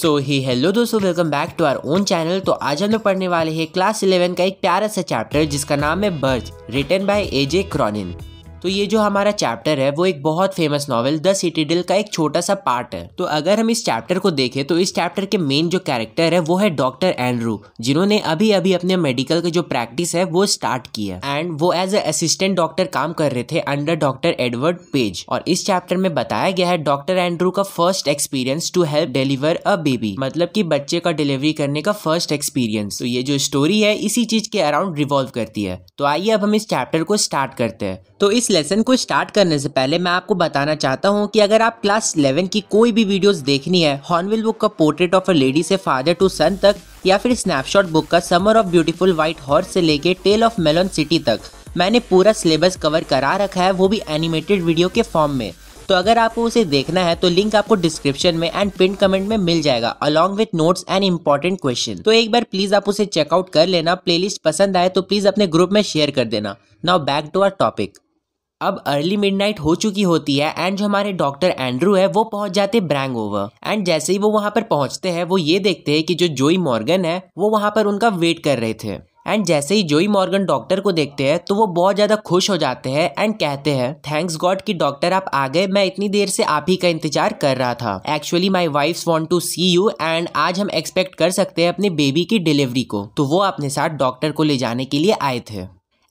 सो ही हेलो दोस्तों welcome back to our own channel तो आज हम लोग पढ़ने वाले हैं क्लास इलेवन का एक प्यारा सा चैप्टर जिसका नाम है बर्ज रिटर्न बाय एजे क्रॉनिन तो ये जो हमारा चैप्टर है वो एक बहुत फेमस नॉवल द सिटीडल का एक छोटा सा पार्ट है तो अगर हम इस चैप्टर को देखें तो इस चैप्टर के मेन जो कैरेक्टर है वो है डॉक्टर एंड्रू जिन्होंने अभी अभी अपने मेडिकल का जो प्रैक्टिस है वो स्टार्ट किया एंड वो एज असिस्टेंट डॉक्टर काम कर रहे थे अंडर डॉक्टर एडवर्ड पेज और इस चैप्टर में बताया गया है डॉक्टर एंड्रू का first experience to help deliver a baby मतलब की बच्चे का डिलीवरी करने का फर्स्ट एक्सपीरियंस तो ये जो स्टोरी है इसी चीज के अराउंड रिवॉल्व करती है तो आइए अब हम इस चैप्टर को स्टार्ट करते हैं तो इस लेसन को स्टार्ट करने से पहले मैं आपको बताना चाहता हूँ कि अगर आप क्लास 11 की कोई भी वीडियोस देखनी है हॉर्नविल बुक का पोर्ट्रेट ऑफ अ लेडी से फादर टू सन तक या फिर स्नैपशॉट बुक का summer of beautiful white horse से लेके टेल ऑफ मेलन सिटी तक मैंने पूरा सिलेबस कवर करा रखा है वो भी एनिमेटेड वीडियो के फॉर्म में तो अगर आपको उसे देखना है तो लिंक आपको डिस्क्रिप्शन में एंड पिन कमेंट में मिल जाएगा along with notes and important question तो एक बार प्लीज आप उसे चेकआउट कर लेना प्लेलिस्ट पसंद आए तो प्लीज अपने ग्रुप में शेयर कर देना now back to our topic अब अर्ली मिडनाइट हो चुकी होती है एंड जो हमारे डॉक्टर एंड्रू है वो पहुंच जाते ब्रैंग ओवर एंड जैसे ही वो वहां पर पहुंचते हैं वो ये देखते हैं कि जो जोई मॉर्गन है वो वहां पर उनका वेट कर रहे थे एंड जैसे ही जोई मॉर्गन डॉक्टर को देखते हैं तो वो बहुत ज़्यादा खुश हो जाते हैं एंड कहते हैं थैंक्स गॉड कि डॉक्टर आप आ गए मैं इतनी देर से आप ही का इंतजार कर रहा था actually my wife want to see you and आज हम एक्सपेक्ट कर सकते हैं अपने बेबी की डिलीवरी को तो वो अपने साथ डॉक्टर को ले जाने के लिए आए थे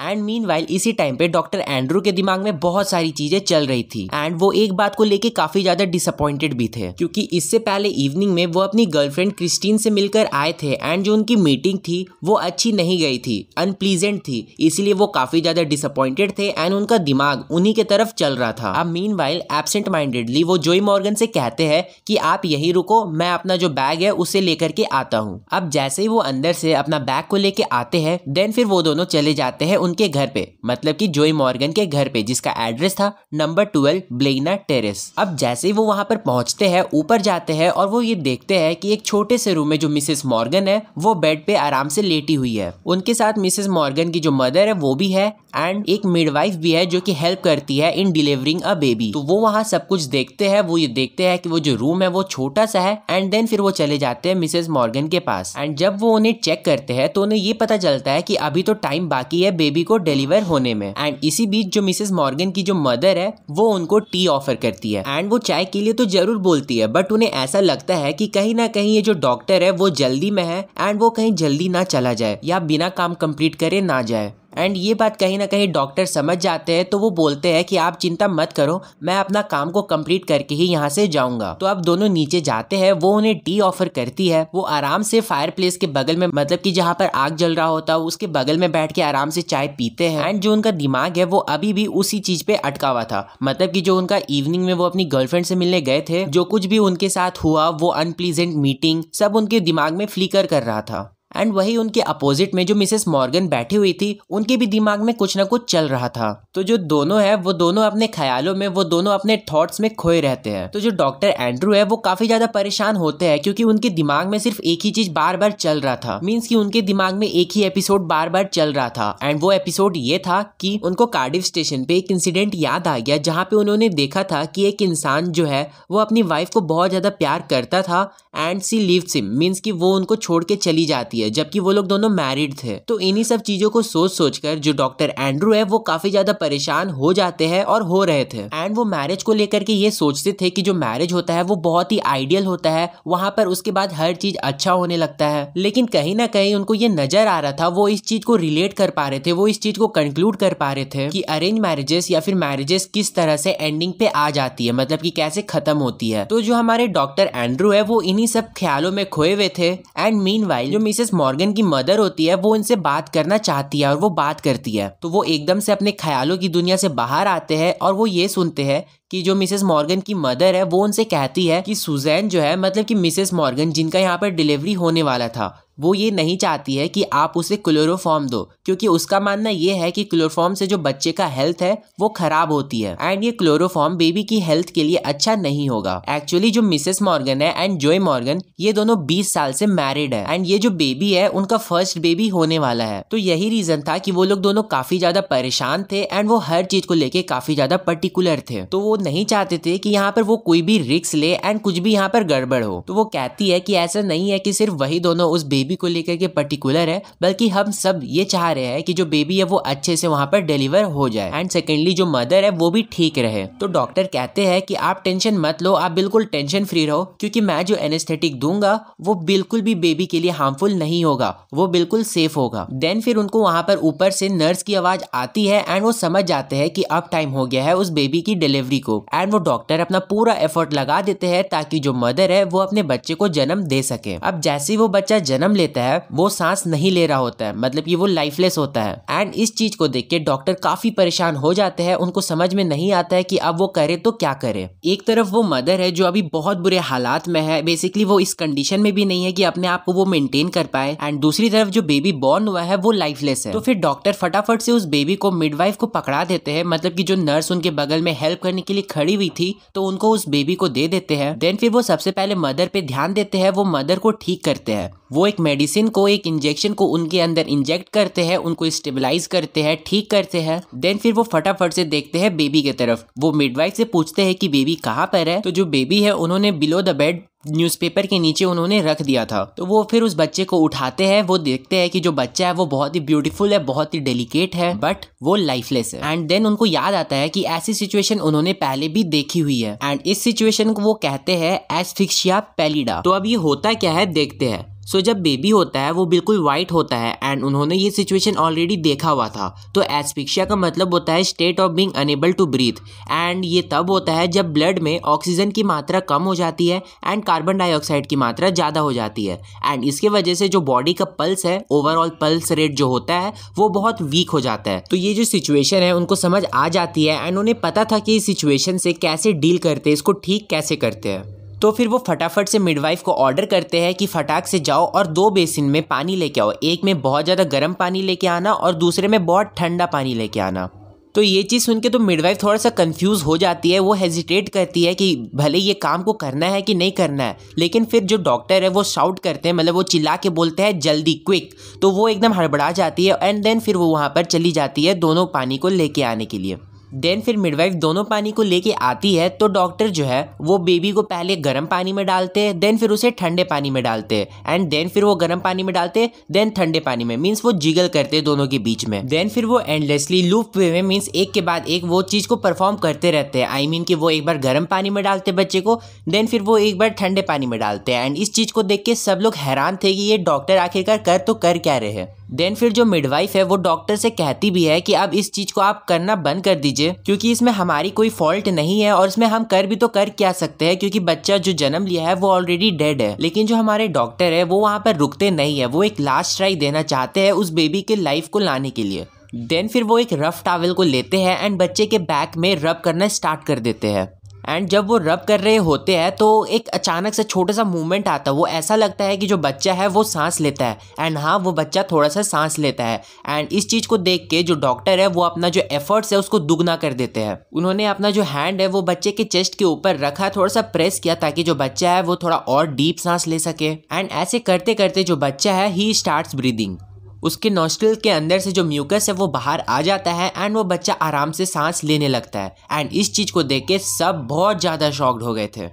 एंड मीन वाइल इसी टाइम पे डॉक्टर एंड्रू के दिमाग में बहुत सारी चीजें चल रही थी एंड वो एक बात को लेके काफी ज्यादा डिसअपॉइंटेड भी थे क्योंकि इससे पहले इवनिंग में वो अपनी गर्लफ्रेंड क्रिस्टीन से मिलकर आए थे एंड जो उनकी मीटिंग थी वो अच्छी नहीं गई थी अनप्लीजेंट थी इसीलिए वो काफी ज्यादा डिसअपॉइंटेड थे एंड उनका दिमाग उन्हीं के तरफ चल रहा था अब मीन वाइल एबसेंट माइंडेडली वो जोई मॉर्गन से कहते हैं कि आप यही रुको मैं अपना जो बैग है उसे लेकर के आता हूँ अब जैसे ही वो अंदर से अपना बैग को लेके आते हैं देन फिर वो दोनों चले जाते हैं उनके घर पे मतलब कि जोई मॉर्गन के घर पे जिसका एड्रेस था नंबर ट्वेल्व ब्लेना टेरेस अब जैसे ही वो वहां पर पहुंचते हैं ऊपर जाते हैं और वो ये देखते हैं कि एक छोटे से रूम में जो मिसेस मॉर्गन है वो बेड पे आराम से लेटी हुई है उनके साथ मिसेस मॉर्गन की जो मदर है वो भी है एंड एक मिडवाइफ भी है जो कि हेल्प करती है इन डिलीवरिंग अ बेबी तो वो वहाँ सब कुछ देखते हैं वो ये देखते हैं कि वो जो रूम है वो छोटा सा है एंड देन फिर वो चले जाते हैं मिसेस मॉर्गन के पास एंड जब वो उन्हें चेक करते हैं तो उन्हें ये पता चलता है कि अभी तो टाइम बाकी है बेबी को डिलीवर होने में एंड इसी बीच जो मिसेस मॉर्गन की जो मदर है वो उनको टी ऑफर करती है एंड वो चाय के लिए तो जरूर बोलती है बट उन्हें ऐसा लगता है कि कहीं ना कहीं ये जो डॉक्टर है वो जल्दी में है एंड वो कहीं जल्दी ना चला जाए या बिना काम कंप्लीट करे ना जाए एंड ये बात कहीं ना कहीं डॉक्टर समझ जाते हैं तो वो बोलते हैं कि आप चिंता मत करो मैं अपना काम को कंप्लीट करके ही यहाँ से जाऊंगा तो अब दोनों नीचे जाते हैं वो उन्हें टी ऑफर करती है वो आराम से फायर प्लेस के बगल में मतलब की जहाँ पर आग जल रहा होता है उसके बगल में बैठ के आराम से चाय पीते हैं एंड जो उनका दिमाग है वो अभी भी उसी चीज पे अटका हुआ था मतलब की जो उनका इवनिंग में वो अपनी गर्लफ्रेंड से मिलने गए थे जो कुछ भी उनके साथ हुआ वो अनप्लीजेंट मीटिंग सब उनके दिमाग में फ्लिकर कर रहा था एंड वही उनके अपोजिट में जो मिसेस मॉर्गन बैठी हुई थी उनके भी दिमाग में कुछ ना कुछ चल रहा था तो जो दोनों है वो दोनों अपने ख्यालों में वो दोनों अपने थॉट्स में खोए रहते हैं तो जो डॉक्टर एंड्रू है वो काफी ज्यादा परेशान होते हैं क्योंकि उनके दिमाग में सिर्फ एक ही चीज बार बार चल रहा था मीन्स की उनके दिमाग में एक ही एपिसोड बार बार चल रहा था एंड वो एपिसोड ये था कि उनको कार्डिव स्टेशन पे एक इंसिडेंट याद आ गया जहाँ पे उन्होंने देखा था कि एक इंसान जो है वो अपनी वाइफ को बहुत ज्यादा प्यार करता था and she lives him means की वो उनको छोड़ के चली जाती है है जबकि वो लोग दोनों मैरिड थे तो इन्हीं सब चीजों को सोच सोच कर जो डॉक्टर एंड्रू है वो काफी ज्यादा परेशान हो जाते हैं और हो रहे थे एंड वो मैरिज को लेकर के ये सोचते थे कि जो मैरिज होता है वो बहुत ही आइडियल होता है वहां पर उसके बाद हर चीज अच्छा होने लगता है लेकिन कहीं ना कहीं उनको ये नजर आ रहा था वो इस चीज को रिलेट कर पा रहे थे वो इस चीज को कंक्लूड कर पा रहे थे कि अरेंज मैरिजेस या फिर मैरिजेस किस तरह से एंडिंग पे आ जाती है मतलब कि कैसे खत्म होती है तो जो हमारे डॉक्टर एंड्रू है वो इन्हीं सब ख्यालों में खोए हुए थे एंड मीन जो मिसेस मॉर्गन की मदर होती है वो उनसे बात करना चाहती है और वो बात करती है तो वो एकदम से अपने ख्यालों की दुनिया से बाहर आते हैं और वो ये सुनते हैं कि जो मिसेस मॉर्गन की मदर है वो उनसे कहती है कि सुजैन जो है मतलब कि मिसेस मॉर्गन जिनका यहाँ पर डिलीवरी होने वाला था वो ये नहीं चाहती है कि आप उसे क्लोरोफॉर्म दो क्योंकि उसका मानना ये है कि क्लोरोफॉर्म से जो बच्चे का हेल्थ है वो खराब होती है एंड ये क्लोरोफॉर्म बेबी की हेल्थ के लिए अच्छा नहीं होगा एक्चुअली जो मिसेस मॉर्गन है एंड जोई मॉर्गन ये दोनों बीस साल से मैरिड है एंड ये जो बेबी है उनका फर्स्ट बेबी होने वाला है तो यही रीजन था कि वो लोग दोनों काफी ज्यादा परेशान थे एंड वो हर चीज को लेके काफी ज्यादा पर्टिकुलर थे तो वो नहीं चाहते थे कि यहाँ पर वो कोई भी रिक्स ले एंड कुछ भी यहाँ पर गड़बड़ हो तो वो कहती है कि ऐसा नहीं है कि सिर्फ वही दोनों उस बेबी बेबी को लेकर के पर्टिकुलर है बल्कि हम सब ये चाह रहे हैं कि जो बेबी है वो अच्छे से वहाँ पर डिलीवर हो जाए एंड सेकेंडली जो मदर है वो भी ठीक रहे तो डॉक्टर कहते हैं कि आप टेंशन मत लो आप बिल्कुल टेंशन फ्री रहो क्योंकि मैं जो एनेस्थेटिक दूंगा वो बिल्कुल भी बेबी के लिए हार्मफुल नहीं होगा वो बिल्कुल सेफ होगा देन फिर उनको वहाँ पर ऊपर से नर्स की आवाज आती है एंड वो समझ जाते हैं कि अब टाइम हो गया है उस बेबी की डिलीवरी को एंड वो डॉक्टर अपना पूरा एफर्ट लगा देते हैं ताकि जो मदर है वो अपने बच्चे को जन्म दे सके अब जैसे वो बच्चा जन्म लेता है वो सांस नहीं ले रहा होता है मतलब कि वो लाइफलेस होता है एंड इस चीज को देख के डॉक्टर काफी परेशान हो जाते हैं उनको समझ में नहीं आता है कि अब वो करे तो क्या करे एक तरफ वो मदर है जो अभी बहुत बुरे हालात में है बेसिकली वो इस कंडीशन में भी नहीं है कि अपने आप को वो मेंटेन कर पाए एंड दूसरी तरफ जो बेबी बॉर्न हुआ है वो लाइफलेस है तो फिर डॉक्टर फटाफट से उस बेबी को मिडवाइफ को पकड़ा देते हैं मतलब की जो नर्स उनके बगल में हेल्प करने के लिए खड़ी हुई थी तो उनको उस बेबी को दे देते हैं देन फिर वो सबसे पहले मदर पे ध्यान देते हैं वो मदर को ठीक करते हैं वो एक मेडिसिन को एक इंजेक्शन को उनके अंदर इंजेक्ट करते हैं उनको स्टेबलाइज करते हैं ठीक करते हैं देन फिर वो फटाफट से देखते हैं बेबी की तरफ वो मिडवाइफ से पूछते हैं कि बेबी कहाँ पर है तो जो बेबी है उन्होंने बिलो द बेड न्यूज़पेपर के नीचे उन्होंने रख दिया था तो वो फिर उस बच्चे को उठाते हैं वो देखते हैं कि जो बच्चा है वो बहुत ही ब्यूटीफुल है बहुत ही डेलिकेट है बट वो लाइफलेस है एंड देन उनको याद आता है कि ऐसी सिचुएशन उन्होंने पहले भी देखी हुई है एंड इस सिचुएशन को वो कहते हैं एसफिक्सिया पेलिडा तो अब ये होता क्या है देखते हैं सो so, जब बेबी होता है वो बिल्कुल वाइट होता है एंड उन्होंने ये सिचुएशन ऑलरेडी देखा हुआ था तो एसपिक्शिया का मतलब होता है state of being unable to breathe and ये तब होता है जब ब्लड में ऑक्सीजन की मात्रा कम हो जाती है एंड कार्बन डाइऑक्साइड की मात्रा ज़्यादा हो जाती है एंड इसके वजह से जो बॉडी का पल्स है ओवरऑल पल्स रेट जो होता है वो बहुत वीक हो जाता है तो ये जो सिचुएशन है उनको समझ आ जाती है एंड उन्हें पता था कि इस सिचुएशन से कैसे डील करते हैं इसको ठीक कैसे करते हैं तो फिर वो फटाफट से मिडवाइफ को ऑर्डर करते हैं कि फटाक से जाओ और दो बेसिन में पानी लेके आओ एक में बहुत ज़्यादा गर्म पानी लेके आना और दूसरे में बहुत ठंडा पानी लेके आना तो ये चीज़ सुन के तो मिडवाइफ थोड़ा सा कंफ्यूज हो जाती है वो हेजिटेट करती है कि भले ये काम को करना है कि नहीं करना है लेकिन फिर जो डॉक्टर है वो शाउट करते हैं मतलब वो चिल्ला के बोलते हैं जल्दी क्विक तो वो एकदम हड़बड़ा जाती है एंड देन फिर वो वहाँ पर चली जाती है दोनों पानी को लेके आने के लिए देन फिर मिडवाइफ दोनों पानी को लेके आती है तो डॉक्टर जो है वो बेबी को पहले गर्म पानी में डालते हैं देन फिर उसे ठंडे पानी में डालते हैं एंड देन फिर वो गर्म पानी में डालते देन ठंडे पानी में मीन्स वो जिगल करते दोनों के बीच में देन फिर वो एंडलेसली लूप वे में मीन्स एक के बाद एक वो चीज़ को परफॉर्म करते रहते हैं आई मीन कि वो एक बार गर्म पानी में डालते बच्चे को देन फिर वो एक बार ठंडे पानी में डालते हैं एंड इस चीज़ को देख के सब लोग हैरान थे कि ये डॉक्टर आखिरकार कर तो कर क्या रहे हैं देन फिर जो मिडवाइफ है वो डॉक्टर से कहती भी है कि अब इस चीज़ को आप करना बंद कर दीजिए क्योंकि इसमें हमारी कोई फॉल्ट नहीं है और इसमें हम कर भी तो कर क्या सकते हैं क्योंकि बच्चा जो जन्म लिया है वो ऑलरेडी डेड है लेकिन जो हमारे डॉक्टर है वो वहाँ पर रुकते नहीं है वो एक लास्ट ट्राई देना चाहते हैं उस बेबी के लाइफ को लाने के लिए देन फिर वो एक रफ टावल को लेते हैं एंड बच्चे के बैक में रब करना स्टार्ट कर देते हैं एंड जब वो रब कर रहे होते हैं तो एक अचानक से छोटा सा मूवमेंट आता है वो ऐसा लगता है कि जो बच्चा है वो सांस लेता है एंड हाँ वो बच्चा थोड़ा सा सांस लेता है एंड इस चीज़ को देख के जो डॉक्टर है वो अपना जो एफर्ट्स है उसको दुगना कर देते हैं उन्होंने अपना जो हैंड है वो बच्चे के चेस्ट के ऊपर रखा थोड़ा सा प्रेस किया ताकि जो बच्चा है वो थोड़ा और डीप सांस ले सके एंड ऐसे करते करते जो बच्चा है ही स्टार्ट ब्रीदिंग उसके नोस्टल के अंदर से जो म्यूकस है वो बाहर आ जाता है एंड वो बच्चा आराम से सांस लेने लगता है एंड इस चीज़ को देख के सब बहुत ज़्यादा शॉक्ड हो गए थे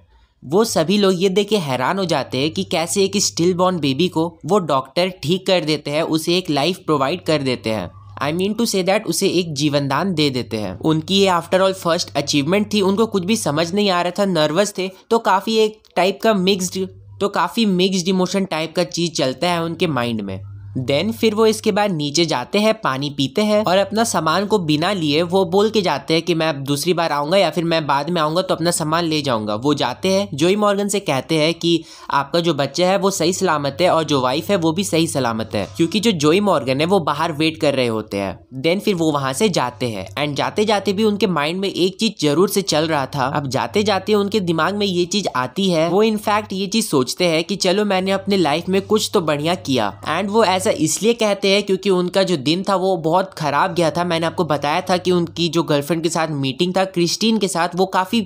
वो सभी लोग ये देख के हैरान हो जाते हैं कि कैसे एक स्टिल बॉर्न बेबी को वो डॉक्टर ठीक कर देते हैं उसे एक लाइफ प्रोवाइड कर देते हैं I mean to say that उसे एक जीवनदान दे देते हैं उनकी ये आफ्टर ऑल फर्स्ट अचीवमेंट थी उनको कुछ भी समझ नहीं आ रहा था नर्वस थे तो काफ़ी एक टाइप का मिक्सड तो काफ़ी मिक्सड इमोशन टाइप का चीज़ चलता है उनके माइंड में देन फिर वो इसके बाद नीचे जाते हैं पानी पीते हैं और अपना सामान को बिना लिए वो बोल के जाते हैं कि मैं दूसरी बार आऊंगा या फिर मैं बाद में आऊंगा तो अपना सामान ले जाऊंगा वो जाते हैं जोई मॉर्गन से कहते हैं कि आपका जो बच्चा है वो सही सलामत है और जो वाइफ है वो भी सही सलामत है क्योंकि जो जोई मॉर्गन है वो बाहर वेट कर रहे होते हैं देन फिर वो वहाँ से जाते हैं एंड जाते जाते भी उनके माइंड में एक चीज जरूर से चल रहा था अब जाते जाते उनके दिमाग में ये चीज आती है वो इनफैक्ट ये चीज सोचते हैं कि चलो मैंने अपने लाइफ में कुछ तो बढ़िया किया एंड वो ऐसा इसलिए कहते हैं क्योंकि उनका जो दिन था वो बहुत ख़राब गया था मैंने आपको बताया था कि उनकी जो गर्लफ्रेंड के साथ मीटिंग था क्रिस्टीन के साथ वो काफ़ी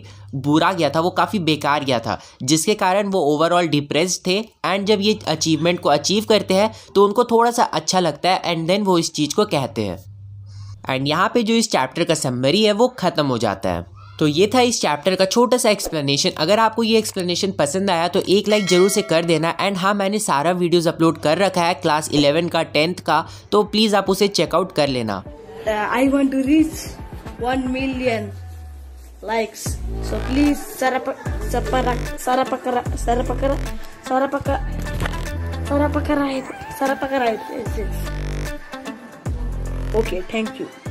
बुरा गया था वो काफ़ी बेकार गया था जिसके कारण वो ओवरऑल डिप्रेस थे एंड जब ये अचीवमेंट को अचीव करते हैं तो उनको थोड़ा सा अच्छा लगता है एंड देन वो इस चीज़ को कहते हैं एंड यहाँ पे जो इस चैप्टर का समरी है वो ख़त्म हो जाता है तो ये था इस चैप्टर का छोटा सा एक्सप्लेनेशन अगर आपको ये एक्सप्लेनेशन पसंद आया तो एक लाइक ज़रूर से कर देना एंड हाँ मैंने सारा वीडियोस अपलोड कर रखा है क्लास इलेवन का टेंथ का तो प्लीज़ आप उसे चेकआउट कर लेना I want to reach one million likes So please sarapa sapara sarapakara sarapakara sarapaka